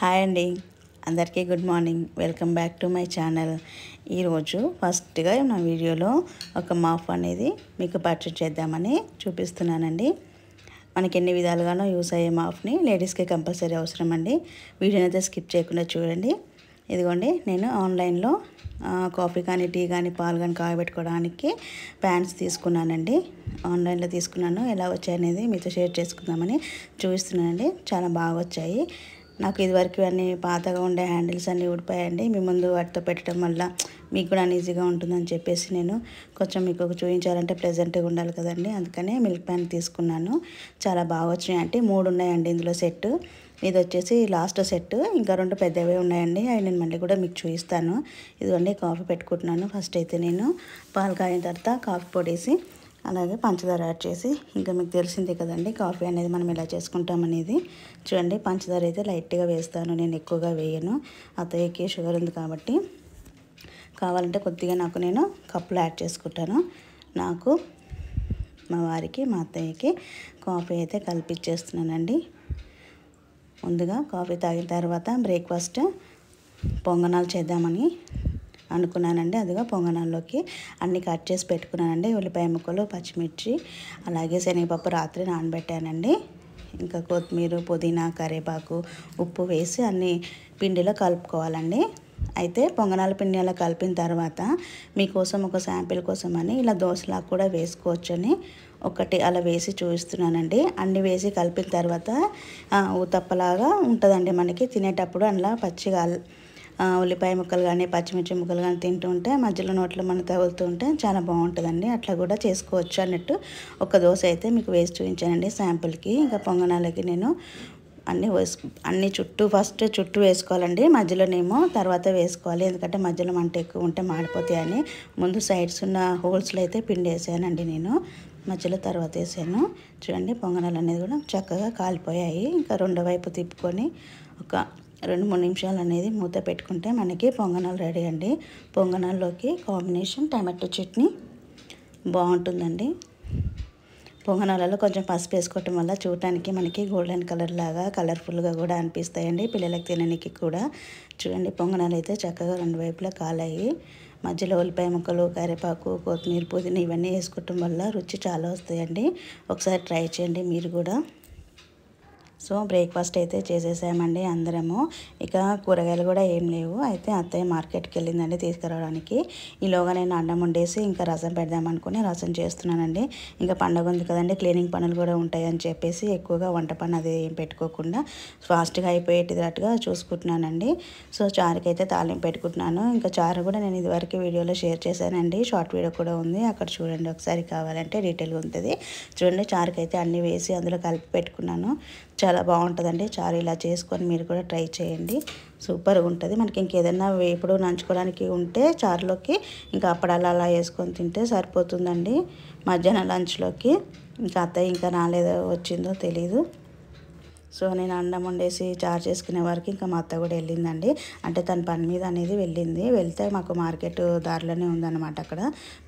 hi అండి అందరికీ good morning welcome back to my channel ఈరోజు ఫస్ట్గా నా వీడియోలో ఒక మాఫ్ అనేది మీకు పర్చేజ్ చేద్దామని చూపిస్తున్నానండి మనకి ఎన్ని విధాలుగానో యూస్ అయ్యే మాఫ్ని లేడీస్కి కంపల్సరీ అవసరం అండి వీడియోని అయితే స్కిప్ చేయకుండా చూడండి ఇదిగోండి నేను ఆన్లైన్లో కాఫీ కానీ టీ కానీ పాలు కానీ కాయబెట్టుకోవడానికి ప్యాంట్స్ తీసుకున్నానండి ఆన్లైన్లో తీసుకున్నాను ఎలా వచ్చాయనేది మీతో షేర్ చేసుకుందామని చూపిస్తున్నానండి చాలా బాగా వచ్చాయి నాకు ఇదివరకు ఇవన్నీ పాతగా ఉండే హ్యాండిల్స్ అన్నీ ఊడిపోయాయండి మీ ముందు వాటితో పెట్టడం వల్ల మీకు కూడా అన్ఈజీగా ఉంటుందని చెప్పేసి నేను కొంచెం మీకు చూపించాలంటే ప్లెజెంట్గా ఉండాలి కదండి అందుకనే మిల్క్ ప్యాన్ తీసుకున్నాను చాలా బాగా వచ్చినాయి అంటే మూడు ఉన్నాయండి ఇందులో సెట్ ఇది వచ్చేసి లాస్ట్ సెట్ ఇంకా రెండు పెద్దవే ఉన్నాయండి అవి నేను మళ్ళీ కూడా మీకు చూపిస్తాను ఇదిగోండి కాఫీ పెట్టుకుంటున్నాను ఫస్ట్ అయితే నేను పాలు కాగిన తర్వాత కాఫీ పొడేసి అలాగే పంచదార యాడ్ చేసి ఇంకా మీకు తెలిసిందే కదండి కాఫీ అనేది మనం ఇలా చేసుకుంటాం అనేది చూడండి పంచదార అయితే లైట్గా వేస్తాను నేను ఎక్కువగా వేయను అత్తయ్యకి షుగర్ ఉంది కాబట్టి కావాలంటే కొద్దిగా నాకు నేను కప్పులు యాడ్ చేసుకుంటాను నాకు మా వారికి మా అత్తయ్యకి కాఫీ అయితే కల్పించేస్తున్నానండి ముందుగా కాఫీ తాగిన తర్వాత బ్రేక్ఫాస్ట్ పొంగనాలు చేద్దామని అనుకున్నానండి అదిగా పొంగనాల్లోకి అన్నీ కట్ చేసి పెట్టుకున్నానండి ఉల్లిపాయ ముక్కలు పచ్చిమిర్చి అలాగే శనగపప్పు రాత్రి నానబెట్టానండి ఇంకా కొత్తిమీర పుదీనా కరివేపాకు ఉప్పు వేసి అన్ని పిండిలో కలుపుకోవాలండి అయితే పొంగనాల పిండి అలా కలిపిన తర్వాత మీకోసం ఒక శాంపిల్ కోసం అని ఇలా దోశలా కూడా వేసుకోవచ్చని ఒకటి అలా వేసి చూపిస్తున్నానండి అన్ని వేసి కలిపిన తర్వాత ఊతప్పలాగా ఉంటుందండి మనకి తినేటప్పుడు అలా పచ్చిగా ఉల్లిపాయ ముక్కలు కానీ పచ్చిమిర్చి ముక్కలు కానీ తింటూ ఉంటే మధ్యలో నోట్లో మనం తగులుతూ ఉంటే చాలా బాగుంటుందండి అట్లా కూడా చేసుకోవచ్చు అన్నట్టు ఒక దోశ అయితే మీకు వేస్ట్ చూపించానండి శాంపుల్కి ఇంకా పొంగనాలకి నేను అన్నీ వేసు అన్నీ చుట్టూ ఫస్ట్ చుట్టూ వేసుకోవాలండి మధ్యలోనేమో తర్వాత వేసుకోవాలి ఎందుకంటే మధ్యలో మంట ఎక్కువ ఉంటే మాడిపోతాయని ముందు సైడ్స్ ఉన్న హోల్స్లో అయితే పిండి వేసానండి నేను మధ్యలో తర్వాత వేసాను చూడండి పొంగనాలు అనేది కూడా చక్కగా కాలిపోయాయి ఇంకా రెండో వైపు తిప్పుకొని ఒక రెండు మూడు నిమిషాలు అనేది మూత పెట్టుకుంటే మనకి పొంగనాలు రెడీ అండి పొంగనాల్లోకి కాంబినేషన్ టమాటో చట్నీ బాగుంటుందండి పొంగనాలలో కొంచెం పసుపు వేసుకోవటం వల్ల చూడటానికి మనకి గోల్డెన్ కలర్ లాగా కలర్ఫుల్గా కూడా అనిపిస్తాయండి పిల్లలకు తినడానికి కూడా చూడండి పొంగనాలు అయితే చక్కగా రెండు వైపులా కాలాయి మధ్యలో ఉల్లిపాయ ముక్కలు కరివేపాకు కొత్తిమీర పుదీనా ఇవన్నీ వేసుకోవటం వల్ల రుచి చాలా వస్తాయండి ఒకసారి ట్రై చేయండి మీరు కూడా సో బ్రేక్ఫాస్ట్ అయితే చేసేసామండి అందరము ఇక కూరగాయలు కూడా ఏం లేవు అయితే అత్తయ్య మార్కెట్కి వెళ్ళిందండి తీసుకురావడానికి ఈలోగా నేను అన్నం వండేసి ఇంకా రసం పెడదామనుకుని రసం చేస్తున్నానండి ఇంకా పండగ ఉంది కదండి క్లీనింగ్ పనులు కూడా ఉంటాయని చెప్పేసి ఎక్కువగా వంట పని అది ఏం పెట్టుకోకుండా ఫాస్ట్గా అయిపోయేటట్టుగా చూసుకుంటున్నానండి సో చారుకి అయితే తాలింపు పెట్టుకుంటున్నాను ఇంకా చారు కూడా నేను ఇదివరకు వీడియోలో షేర్ చేశానండి షార్ట్ వీడియో కూడా ఉంది అక్కడ చూడండి ఒకసారి కావాలంటే డీటెయిల్గా ఉంటుంది చూడండి చారుకి అయితే అన్నీ వేసి అందులో కలిపి పెట్టుకున్నాను చాలా బాగుంటుందండి చారు ఇలా చేసుకొని మీరు కూడా ట్రై చేయండి సూపర్గా ఉంటుంది మనకి ఇంకేదన్నా వేపుడు నంచుకోవడానికి ఉంటే చారులోకి ఇంకా అప్పడాలు అలా వేసుకొని తింటే సరిపోతుందండి మధ్యాహ్నం లంచ్లోకి ఇంకా అత్త ఇంకా రాలేదో వచ్చిందో తెలీదు సో నేను అన్నం వండేసి చార్జ్ చేసుకునే వరకు ఇంకా మా అత్త కూడా వెళ్ళిందండి అంటే తన పని మీద అనేది వెళ్ళింది వెళ్తే మాకు మార్కెట్ దారిలోనే ఉందన్నమాట అక్కడ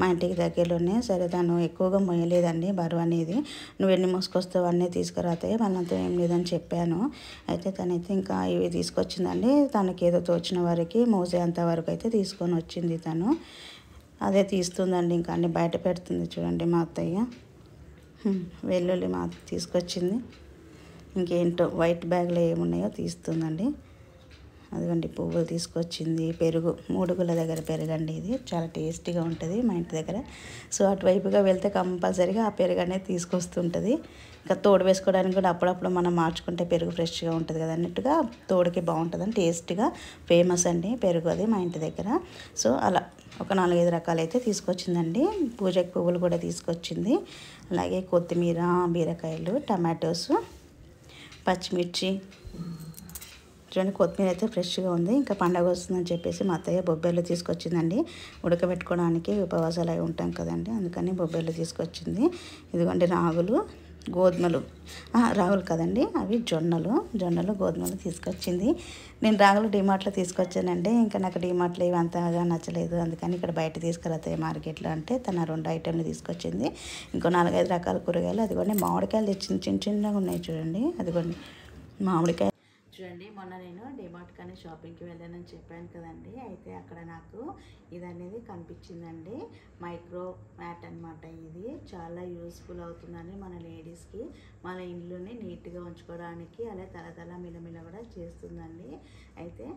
మా ఇంటికి దగ్గరలోనే సరే తను ఎక్కువగా మొయ్యలేదండి బరువు అనేది నువ్వు ఎన్ని మోసుకొస్తావు అన్నీ తీసుకురాతే వాళ్ళంతా ఏం లేదని చెప్పాను అయితే తనైతే ఇంకా ఇవి తీసుకొచ్చిందండి తనకి ఏదో తోచిన వరకు మోసేంత వరకు అయితే తీసుకొని వచ్చింది తను అదే తీస్తుందండి ఇంకా అన్ని బయట పెడుతుంది చూడండి మా అత్తయ్య వెల్లుల్లి మా తీసుకొచ్చింది ఇంకేంటో వైట్ బ్యాగ్లో ఏమున్నాయో తీస్తుందండి అదిగండి పువ్వులు తీసుకొచ్చింది పెరుగు మూడుగుల దగ్గర పెరుగండి ఇది చాలా టేస్టీగా ఉంటుంది మా ఇంటి దగ్గర సో అటువైపుగా వెళ్తే కంపల్సరీగా ఆ పెరుగు అనేది తీసుకొస్తుంటుంది ఇంకా తోడు వేసుకోవడానికి కూడా అప్పుడప్పుడు మనం మార్చుకుంటే పెరుగు ఫ్రెష్గా ఉంటుంది కదా అన్నట్టుగా తోడుకి బాగుంటుందని టేస్ట్గా ఫేమస్ అండి పెరుగు అది మా ఇంటి దగ్గర సో అలా ఒక నాలుగైదు రకాలైతే తీసుకొచ్చిందండి పూజకి పువ్వులు కూడా తీసుకొచ్చింది అలాగే కొత్తిమీర బీరకాయలు టమాటోస్ పచ్చిమిర్చి చూడండి కొత్తిమీర అయితే ఫ్రెష్గా ఉంది ఇంకా పండగ వస్తుందని చెప్పేసి మా అత్తయ్య బొబ్బెలు తీసుకొచ్చిందండి ఉడకబెట్టుకోవడానికి ఉపవాసాలు అవి ఉంటాం కదండి అందుకని బొబ్బెలు తీసుకొచ్చింది ఇదిగోండి రాగులు గోధుమలు రాగులు కదండి అవి జొన్నలు జొన్నలు గోధుమలు తీసుకొచ్చింది నేను రాగులు డిమార్ట్లో తీసుకొచ్చానండి ఇంకా నాకు డిమార్ట్లో ఇవి అంతగా నచ్చలేదు అందుకని ఇక్కడ బయట తీసుకెళ్తాయి మార్కెట్లో అంటే తన రెండు ఐటెంలు తీసుకొచ్చింది ఇంకో నాలుగైదు రకాల కూరగాయలు అదిగోండి మామిడికాయలు చిన్న చిన్న చిన్నగా ఉన్నాయి చూడండి అదిగోండి మామిడికాయ చూడండి మొన్న నేను డిమార్ట్ కానీ షాపింగ్కి వెళ్ళానని చెప్పాను కదండి అయితే అక్కడ నాకు ఇది అనేది కనిపించిందండి మైక్రో మ్యాట్ అనమాట ఇది చాలా యూస్ఫుల్ అవుతుందండి మన లేడీస్కి మన ఇండ్లోనే నీట్గా ఉంచుకోవడానికి అలా తలతల మిలమిల కూడా చేస్తుందండి అయితే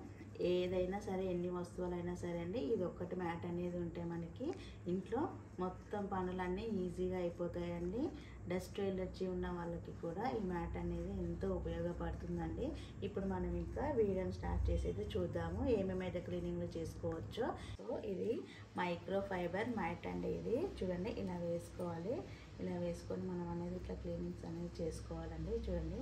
ఏదైనా సరే ఎన్ని వస్తువులైనా సరే అండి ఇది ఒక్కటి మ్యాట్ అనేది ఉంటే మనకి ఇంట్లో మొత్తం పనులన్నీ ఈజీగా అయిపోతాయండి డస్ట్ ఎలర్జీ ఉన్న వాళ్ళకి కూడా ఈ మ్యాట్ అనేది ఎంతో ఉపయోగపడుతుందండి ఇప్పుడు మనం ఇంకా వీడియోని స్టార్ట్ చేసేది చూద్దాము ఏమేమైతే క్లీనింగ్లు చేసుకోవచ్చో సో ఇది మైక్రో ఫైబర్ మ్యాట్ అండి ఇది చూడండి ఇలా వేసుకోవాలి ఇలా వేసుకొని మనం అనేది ఇట్లా క్లీనింగ్స్ అనేది చేసుకోవాలండి చూడండి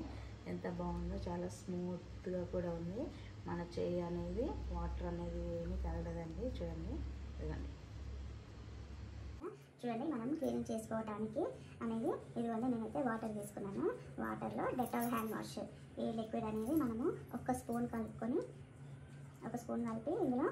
ఎంత బాగుందో చాలా స్మూత్గా కూడా ఉంది మన చేయి అనేది వాటర్ అనేది ఏమి తగలదండి చూడండి ఇదండి చూడండి మనం క్లీన్ చేసుకోవడానికి అనేది ఇదిగోండి నేనైతే వాటర్ తీసుకున్నాను వాటర్లో డెటాల్ హ్యాండ్ వాష్ ఈ లిక్విడ్ అనేది మనము ఒక స్పూన్ కలుపుకొని ఒక స్పూన్ కలిపి ఇందులో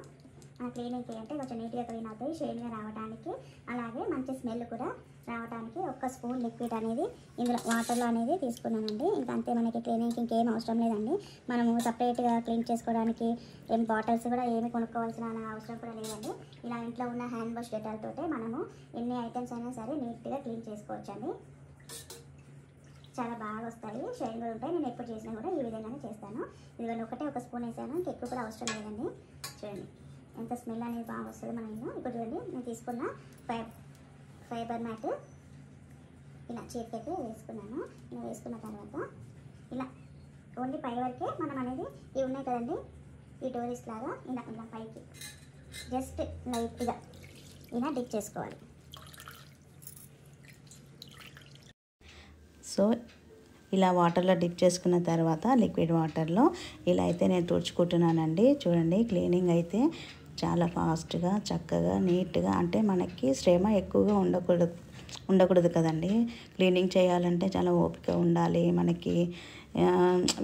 క్లీనింగ్కి అంటే కొంచెం నీట్గా క్లీన్ అవుతుంది షేన్గా రావడానికి అలాగే మంచి స్మెల్ కూడా రావడానికి ఒక్క స్పూన్ లిక్విడ్ అనేది ఇందులో వాటర్లో అనేది తీసుకున్నానండి ఇంకా అంతే మనకి క్లీనింగ్కి ఇంకేం అవసరం లేదండి మనము సపరేట్గా క్లీన్ చేసుకోవడానికి ఏం బాటిల్స్ కూడా ఏమి కొనుక్కోవాల్సిన అవసరం కూడా లేదండి ఇలా ఇంట్లో ఉన్న హ్యాండ్ వాష్ డెటాల్తోటే మనము ఎన్ని ఐటమ్స్ అయినా సరే నీట్గా క్లీన్ చేసుకోవచ్చండి చాలా బాగా వస్తాయి షైన్ కూడా ఉంటాయి నేను ఎప్పుడు చేసినా కూడా ఈ విధంగానే చేస్తాను ఇదిగో ఒకటే ఒక స్పూన్ వేసాను ఇంకా ఎక్కువ కూడా అవసరం లేదండి చూడండి ఎంత స్మెల్ అనేది బాగా వస్తుంది మనం ఇప్పుడు చూడండి నేను తీసుకున్న ఫైవ్ ఫైబర్ మ్యాట్ ఇలా చేతికైతే వేసుకున్నాను ఇలా వేసుకున్న తర్వాత ఇలా ఓన్లీ పై వరకే మనం అనేది ఇవి ఉన్నాయి కదండి ఈ డోరీస్ లాగా ఇలా ఇలా పైకి జస్ట్ లైట్గా ఇలా డిక్ చేసుకోవాలి సో ఇలా వాటర్లో డిప్ చేసుకున్న తర్వాత లిక్విడ్ వాటర్లో ఇలా అయితే నేను తుడుచుకుంటున్నానండి చూడండి క్లీనింగ్ అయితే చాలా ఫాస్ట్గా చక్కగా నీట్గా అంటే మనకి శ్రమ ఎక్కువగా ఉండకూడదు ఉండకూడదు కదండి క్లీనింగ్ చేయాలంటే చాలా ఓపిక ఉండాలి మనకి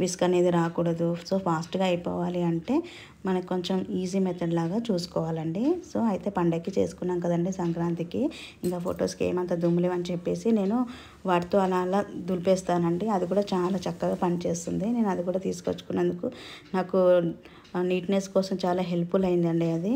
విస్క్ అనేది రాకూడదు సో ఫాస్ట్గా అయిపోవాలి అంటే మనకు కొంచెం ఈజీ మెథడ్ లాగా చూసుకోవాలండి సో అయితే పండగకి చేసుకున్నాం కదండి సంక్రాంతికి ఇంకా ఫొటోస్కి ఏమంత దుమ్ములేవు అని చెప్పేసి నేను వాటితో అలా అలా దులిపేస్తానండి అది కూడా చాలా చక్కగా పనిచేస్తుంది నేను అది కూడా తీసుకొచ్చుకున్నందుకు నాకు నీట్నెస్ కోసం చాలా హెల్ప్ఫుల్ అయిందండి అది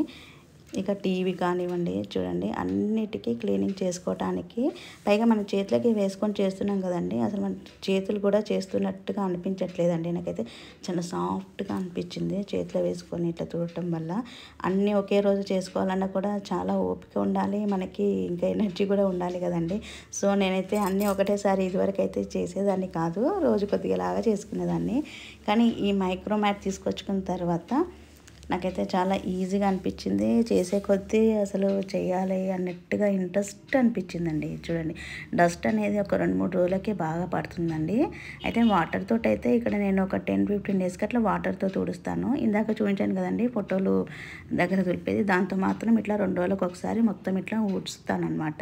ఇక టీవీ కానివ్వండి చూడండి అన్నిటికీ క్లీనింగ్ చేసుకోవటానికి పైగా మన చేతులకి వేసుకొని చేస్తున్నాం కదండి అసలు మన చేతులు కూడా చేస్తున్నట్టుగా అనిపించట్లేదండి నాకైతే చాలా సాఫ్ట్గా అనిపించింది చేతిలో వేసుకొని ఇట్లా చూడటం వల్ల అన్నీ ఒకే రోజు చేసుకోవాలన్నా కూడా చాలా ఓపిక ఉండాలి మనకి ఇంకా ఎనర్జీ కూడా ఉండాలి కదండి సో నేనైతే అన్నీ ఒకటేసారి ఇదివరకు అయితే చేసేదాన్ని కాదు రోజు కొద్దిగా లాగా చేసుకునేదాన్ని కానీ ఈ మైక్రోమ్యాట్ తీసుకొచ్చుకున్న తర్వాత నాకైతే చాలా ఈజీగా అనిపించింది చేసే కొద్దీ అసలు చేయాలి అన్నట్టుగా ఇంట్రెస్ట్ అనిపించిందండి చూడండి డస్ట్ అనేది ఒక రెండు మూడు రోజులకే బాగా పడుతుందండి అయితే వాటర్తో అయితే ఇక్కడ నేను ఒక టెన్ ఫిఫ్టీన్ డేస్కి అట్లా వాటర్తో తుడుస్తాను ఇందాక చూపించాను కదండి ఫోటోలు దగ్గర తులిపేది దాంతో మాత్రం ఇట్లా రెండు రోజులకు ఒకసారి మొత్తం ఇట్లా ఊడ్చుతాను అనమాట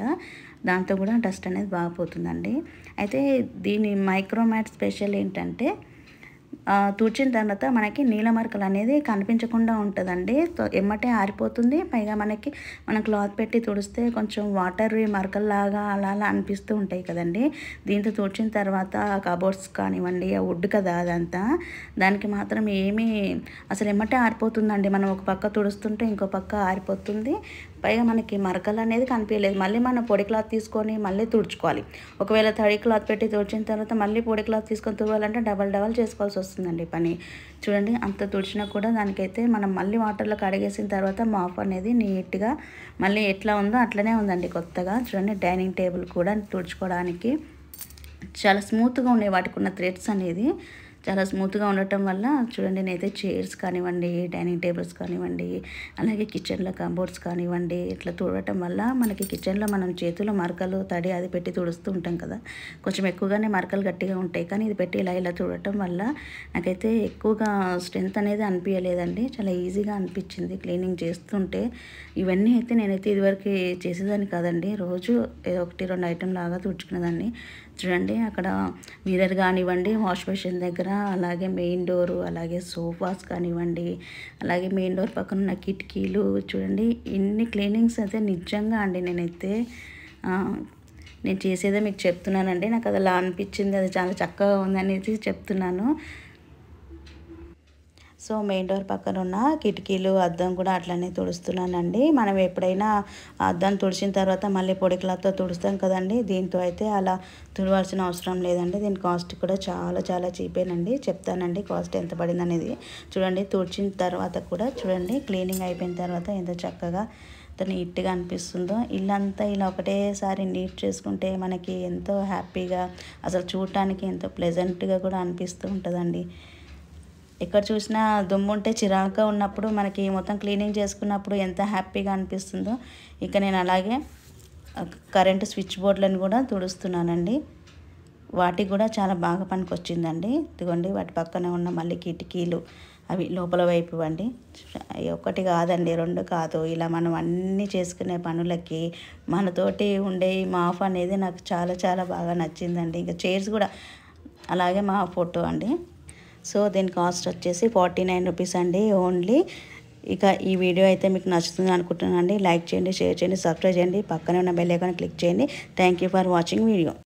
దాంతో కూడా డస్ట్ అనేది బాగా పోతుందండి అయితే దీని మైక్రోమాట్ స్పెషల్ ఏంటంటే తుడిచిన తర్వాత మనకి నీల మరకలు అనేది కనిపించకుండా ఉంటుందండి ఎమ్మటే ఆరిపోతుంది పైగా మనకి మనం క్లాత్ పెట్టి తుడిస్తే కొంచెం వాటర్ మరకల్లాగా అలా అలా అనిపిస్తూ ఉంటాయి కదండి దీంతో తుడిచిన తర్వాత కబోర్డ్స్ కానివ్వండి వుడ్ కదా అదంతా దానికి మాత్రం ఏమీ అసలు ఎమ్మటే ఆరిపోతుందండి మనం ఒక పక్క తుడుస్తుంటే ఇంకో పక్క ఆరిపోతుంది పైగా మనకి మరకలు అనేది కనిపించలేదు మళ్ళీ మనం పొడి క్లాత్ తీసుకొని మళ్ళీ తుడుచుకోవాలి ఒకవేళ తడి క్లాత్ పెట్టి తుడిచిన తర్వాత మళ్ళీ పొడి క్లాత్ తీసుకొని తుడవాలంటే డబల్ డబల్ చేసుకోవాల్సి వస్తుందండి పని చూడండి అంత తుడిచినా కూడా దానికైతే మనం మళ్ళీ వాటర్లో కడిగేసిన తర్వాత మాఫ్ అనేది నీట్గా మళ్ళీ ఎట్లా ఉందో అట్లనే ఉందండి కొత్తగా చూడండి డైనింగ్ టేబుల్ కూడా తుడుచుకోవడానికి చాలా స్మూత్గా ఉన్నాయి వాటికి ఉన్న థ్రెడ్స్ అనేది చాలా స్మూత్గా ఉండటం వల్ల చూడండి నేనైతే చైర్స్ కానివ్వండి డైనింగ్ టేబుల్స్ కానివ్వండి అలాగే కిచెన్లో కంబోర్డ్స్ కానివ్వండి ఇట్లా తుడటం వల్ల మనకి కిచెన్లో మనం చేతిలో మరకలు తడి అది పెట్టి తుడుస్తూ ఉంటాం కదా కొంచెం ఎక్కువగానే మరకలు గట్టిగా ఉంటాయి కానీ ఇది పెట్టి ఇలా ఇలా తుడటం వల్ల నాకైతే ఎక్కువగా స్ట్రెంత్ అనేది అనిపించలేదండి చాలా ఈజీగా అనిపించింది క్లీనింగ్ చేస్తుంటే ఇవన్నీ అయితే నేనైతే ఇదివరకు చేసేదాన్ని కాదండి రోజు ఒకటి రెండు ఐటెం లాగా తుడుచుకునేదాన్ని చూడండి అక్కడ మిర్రర్ కానివ్వండి వాష్ మెషిన్ దగ్గర అలాగే మెయిన్ డోరు అలాగే సోఫాస్ కానివ్వండి అలాగే మెయిన్ డోర్ పక్కన ఉన్న కిటికీలు చూడండి ఇన్ని క్లీనింగ్స్ అయితే నిజంగా అండి నేనైతే నేను చేసేదే మీకు చెప్తున్నానండి నాకు అది అలా అనిపించింది అది చాలా చక్కగా ఉందనేసి చెప్తున్నాను సో మెయిన్ డోర్ పక్కన ఉన్న కిటికీలు అద్దం కూడా అట్లనే తుడుస్తున్నానండి మనం ఎప్పుడైనా అద్దం తుడిచిన తర్వాత మళ్ళీ పొడి క్లాత్తో తుడుస్తాం కదండి దీంతో అయితే అలా తుడవాల్సిన అవసరం లేదండి దీని కాస్ట్ కూడా చాలా చాలా చీపేనండి చెప్తానండి కాస్ట్ ఎంత పడింది అనేది చూడండి తుడిచిన తర్వాత కూడా చూడండి క్లీనింగ్ అయిపోయిన తర్వాత ఎంత చక్కగా నీట్గా అనిపిస్తుందో ఇల్లంతా ఇలా ఒకటేసారి నీట్ చేసుకుంటే మనకి ఎంతో హ్యాపీగా అసలు చూడటానికి ఎంతో ప్లెజెంట్గా కూడా అనిపిస్తూ ఉంటుందండి ఎక్కడ చూసినా దుమ్ము ఉంటే చిరాకుగా ఉన్నప్పుడు మనకి మొత్తం క్లీనింగ్ చేసుకున్నప్పుడు ఎంత హ్యాపీగా అనిపిస్తుందో ఇక నేను అలాగే కరెంటు స్విచ్ బోర్డులను కూడా తుడుస్తున్నానండి వాటికి కూడా చాలా బాగా పనికి వచ్చిందండి ఇదిగోండి వాటి పక్కన ఉన్న మళ్ళీ కిటికీలు అవి లోపల వైపు అండి ఒకటి కాదండి రెండు కాదు ఇలా మనం అన్నీ చేసుకునే పనులకి మనతోటి ఉండే మాఫ్ అనేది నాకు చాలా చాలా బాగా నచ్చిందండి ఇంకా చైర్స్ కూడా అలాగే మా ఫోటో అండి సో దీని కాస్ట్ వచ్చేసి ఫార్టీ నైన్ రూపీస్ అండి ఓన్లీ ఇక ఈ వీడియో అయితే మీకు నచ్చుతుంది అనుకుంటున్నాను లైక్ చేయండి షేర్ చేయండి సబ్స్క్రైబ్ చేయండి పక్కనే ఉన్న బెల్ క్లిక్ చేయండి థ్యాంక్ ఫర్ వాచింగ్ వీడియో